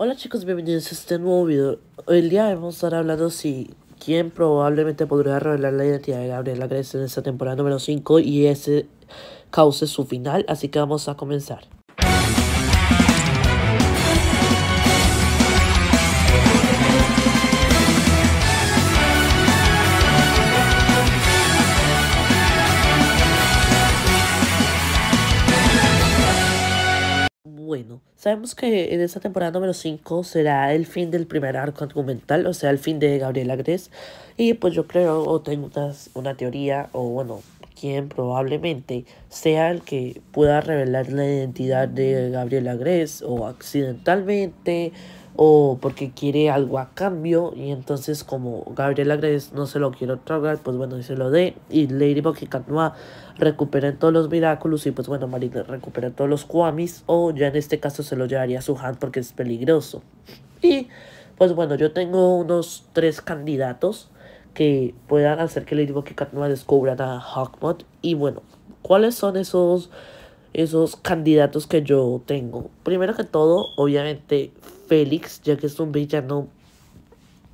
Hola chicos, bienvenidos a este nuevo video. El día vamos a estar hablando si Quien probablemente podría revelar la identidad de Gabriela Grace en esta temporada número 5 y ese cause su final, así que vamos a comenzar. bueno, sabemos que en esta temporada número 5 será el fin del primer arco argumental, o sea, el fin de Gabriela Gres. Y pues yo creo, o tengo una, una teoría, o bueno, quien probablemente sea el que pueda revelar la identidad de Gabriela Gress o accidentalmente o porque quiere algo a cambio y entonces como Gabriela Gress no se lo quiere otorgar, pues bueno, y se lo dé y Lady y recupera todos los Miraculous y pues bueno, Marina recupera todos los Kwamis o ya en este caso se lo llevaría a su hand porque es peligroso. Y pues bueno, yo tengo unos tres candidatos que puedan hacer que Ladybug y no descubran a Hawkmoth. Y bueno, ¿cuáles son esos, esos candidatos que yo tengo? Primero que todo, obviamente, Félix, ya que es un villano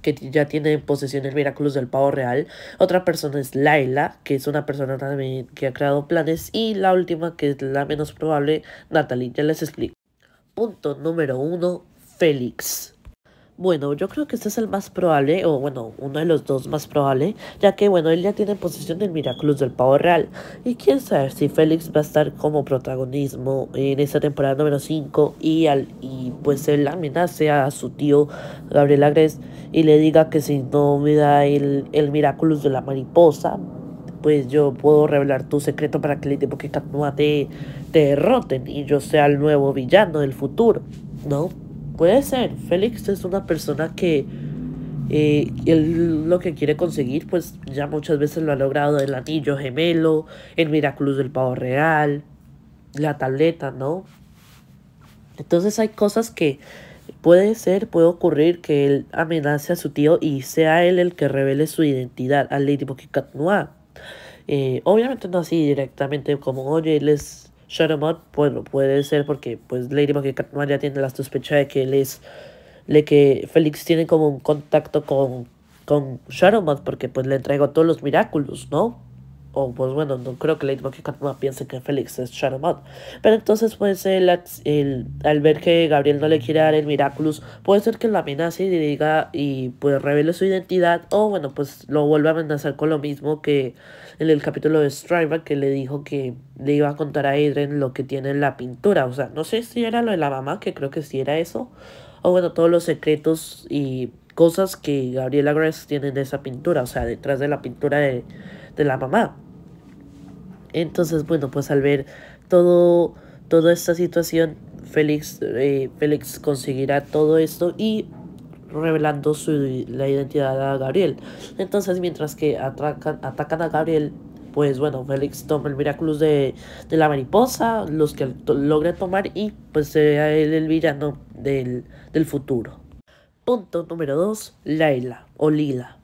que ya tiene en posesión el Miraculous del Pavo Real. Otra persona es Laila, que es una persona también que ha creado planes. Y la última, que es la menos probable, Natalie. Ya les explico. Punto número uno, Félix. Bueno, yo creo que este es el más probable, o bueno, uno de los dos más probable, ya que bueno, él ya tiene posesión del Miraculous del Pavo Real. Y quién sabe si Félix va a estar como protagonismo en esta temporada número 5 y, al, y pues él amenace a su tío Gabriel Agres y le diga que si no me da el, el Miraculous de la mariposa, pues yo puedo revelar tu secreto para que el tipo que te, te derroten y yo sea el nuevo villano del futuro, ¿no? Puede ser, Félix es una persona que eh, él lo que quiere conseguir, pues ya muchas veces lo ha logrado, el anillo gemelo, el Miraculous del Pavo Real, la tableta, ¿no? Entonces hay cosas que puede ser, puede ocurrir que él amenace a su tío y sea él el que revele su identidad al Lady Mokikat eh, obviamente no así directamente como, oye, él es Shadowmon, em bueno, puede ser porque pues le digo que ya tiene la sospecha de que él es, de que Félix tiene como un contacto con, con em porque pues le traigo todos los milagros, ¿no? o pues bueno, no creo que Lady piense que Félix es Pero entonces puede el, al ver que Gabriel no le quiere dar el Miraculous, puede ser que lo amenace y le diga y pues revele su identidad o bueno, pues lo vuelve a amenazar con lo mismo que en el capítulo de Striver que le dijo que le iba a contar a Adrien lo que tiene en la pintura. O sea, no sé si era lo de la mamá, que creo que sí era eso. O bueno, todos los secretos y cosas que Gabriela Grace tiene en esa pintura. O sea, detrás de la pintura de, de la mamá. Entonces, bueno, pues al ver todo, toda esta situación, eh, Félix, conseguirá todo esto y revelando su, la identidad a Gabriel. Entonces, mientras que atacan a Gabriel, pues bueno, Félix toma el Miraculous de, la mariposa, los que logra tomar y pues será él el, villano del, del futuro. Punto número 2, Laila o Lila.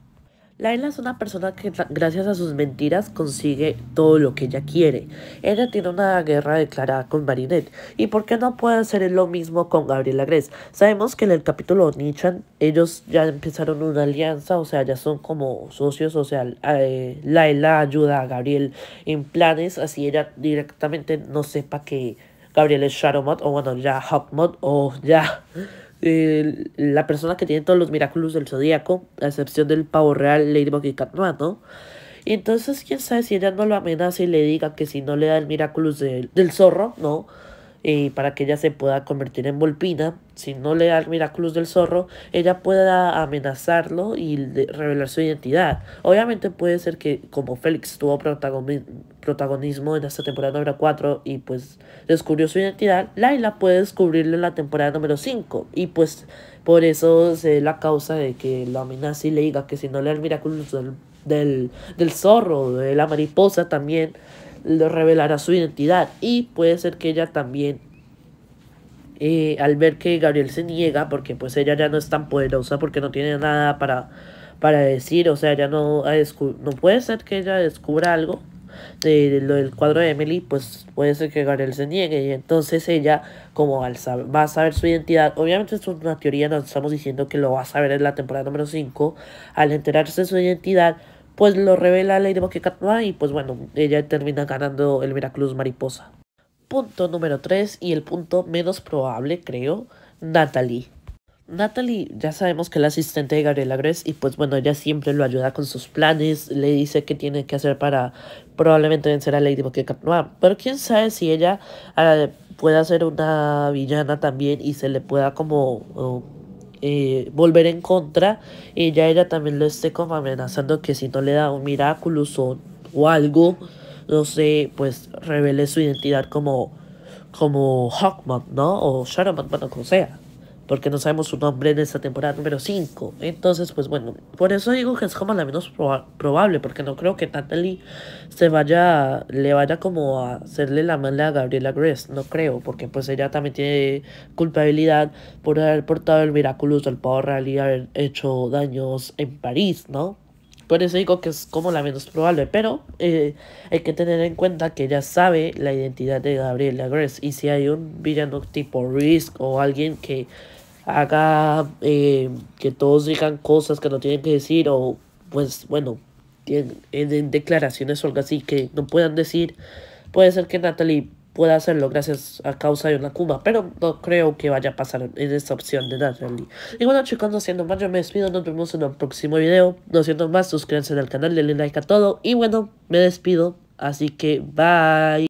Laila es una persona que gracias a sus mentiras consigue todo lo que ella quiere. Ella tiene una guerra declarada con Marinette. ¿Y por qué no puede hacer lo mismo con Gabriela Gress? Sabemos que en el capítulo Nichan ellos ya empezaron una alianza, o sea, ya son como socios, o sea, eh, Laila ayuda a Gabriel en planes, así ella directamente no sepa que Gabriel es Mod, o bueno, ya Mod, o ya la persona que tiene todos los milagros del Zodíaco, a excepción del pavo real Ladybug y Catman, ¿no? Y entonces, quién sabe si ella no lo amenaza y le diga que si no le da el milagro del zorro, ¿no? Y para que ella se pueda convertir en Volpina, si no le da el Miraculous del zorro, ella pueda amenazarlo y revelar su identidad. Obviamente puede ser que como Félix tuvo protagonismo protagonismo en esta temporada número 4 y pues descubrió su identidad, Laila puede descubrirlo en la temporada número 5 y pues por eso es la causa de que la mina y le diga que si no le da el milagro del, del, zorro, de la mariposa también le revelará su identidad y puede ser que ella también eh, al ver que Gabriel se niega porque pues ella ya no es tan poderosa porque no tiene nada para para decir, o sea, ya no, no puede ser que ella descubra algo de lo del cuadro de Emily, pues puede ser que Gabriel se niegue. Y entonces ella, como al va a saber su identidad, obviamente es una teoría, no estamos diciendo que lo va a saber en la temporada número 5, al enterarse de su identidad, pues lo revela Lady Moquecatua y pues bueno, ella termina ganando el Veracruz Mariposa. Punto número 3 y el punto menos probable, creo, Natalie. Natalie ya sabemos que es la asistente de Gabriela Grace y pues bueno, ella siempre lo ayuda con sus planes, le dice qué tiene que hacer para probablemente vencer a Lady y Cap pero quién sabe si ella ah, pueda ser una villana también y se le pueda como eh, volver en contra y ya ella también lo esté como amenazando que si no le da un Miraculous o, algo, no sé, pues revele su identidad como, como Hawkman, ¿no? O Shadowman, bueno, como sea porque no sabemos su nombre en esta temporada número 5. Entonces, pues bueno, por eso digo que es como la menos probable, porque no creo que Natalie se vaya, le vaya como a hacerle la mala a Gabriela Grace, no creo, porque pues ella también tiene culpabilidad por haber portado el Miraculous del Power Rally y haber hecho daños en París, ¿no? Por eso digo que es como la menos probable, pero eh, hay que tener en cuenta que ella sabe la identidad de Gabriela Gress. Y si hay un villano tipo Risk o alguien que haga eh, que todos digan cosas que no tienen que decir o pues bueno, en, en declaraciones o algo así que no puedan decir, puede ser que Natalie pueda hacerlo gracias a causa de una cuba, pero no creo que vaya a pasar en esta opción de Natalie. Y bueno chicos, no siendo más, yo me despido, nos vemos en un próximo video, no siendo más, suscríbanse al canal, denle like a todo, y bueno, me despido, así que bye.